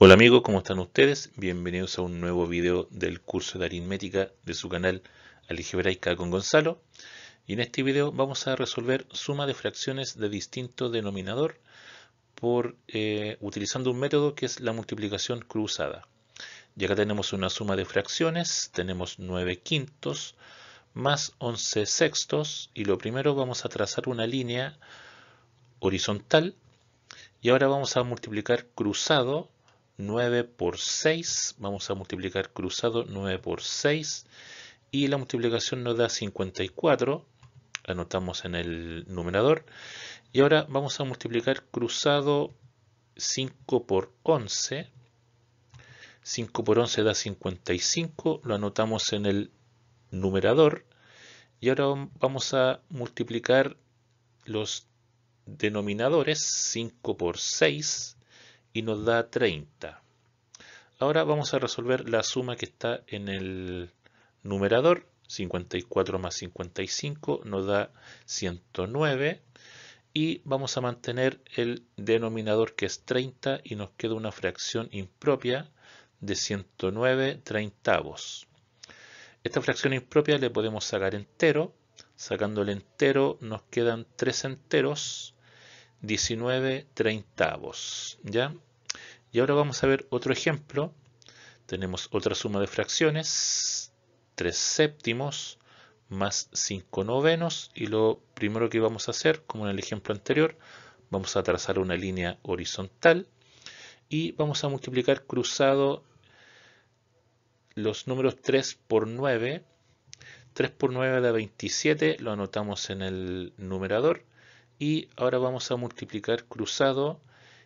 Hola amigos, ¿cómo están ustedes? Bienvenidos a un nuevo video del curso de aritmética de su canal Algebraica con Gonzalo. Y en este video vamos a resolver suma de fracciones de distinto denominador por, eh, utilizando un método que es la multiplicación cruzada. Y acá tenemos una suma de fracciones, tenemos 9 quintos más 11 sextos y lo primero vamos a trazar una línea horizontal y ahora vamos a multiplicar cruzado 9 por 6, vamos a multiplicar cruzado 9 por 6 y la multiplicación nos da 54, anotamos en el numerador y ahora vamos a multiplicar cruzado 5 por 11, 5 por 11 da 55, lo anotamos en el numerador y ahora vamos a multiplicar los denominadores 5 por 6 y nos da 30. Ahora vamos a resolver la suma que está en el numerador. 54 más 55 nos da 109 y vamos a mantener el denominador que es 30 y nos queda una fracción impropia de 109 treintavos. Esta fracción impropia le podemos sacar entero, sacando el entero nos quedan 3 enteros 19 treintavos. ¿ya? Y ahora vamos a ver otro ejemplo. Tenemos otra suma de fracciones, 3 séptimos más 5 novenos. Y lo primero que vamos a hacer, como en el ejemplo anterior, vamos a trazar una línea horizontal y vamos a multiplicar cruzado los números 3 por 9. 3 por 9 da 27, lo anotamos en el numerador y ahora vamos a multiplicar cruzado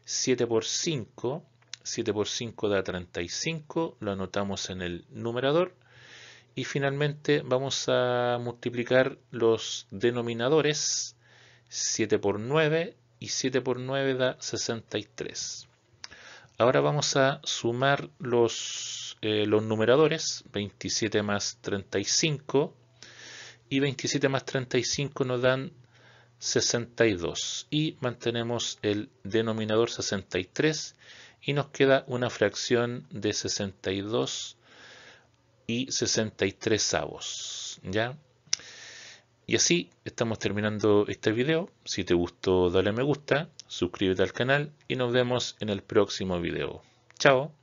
7 por 5. 7 por 5 da 35, lo anotamos en el numerador. Y finalmente vamos a multiplicar los denominadores 7 por 9 y 7 por 9 da 63. Ahora vamos a sumar los, eh, los numeradores, 27 más 35 y 27 más 35 nos dan 62 y mantenemos el denominador 63 y nos queda una fracción de 62 y 63 avos. ¿ya? Y así estamos terminando este video. Si te gustó dale me gusta, suscríbete al canal y nos vemos en el próximo video. Chao.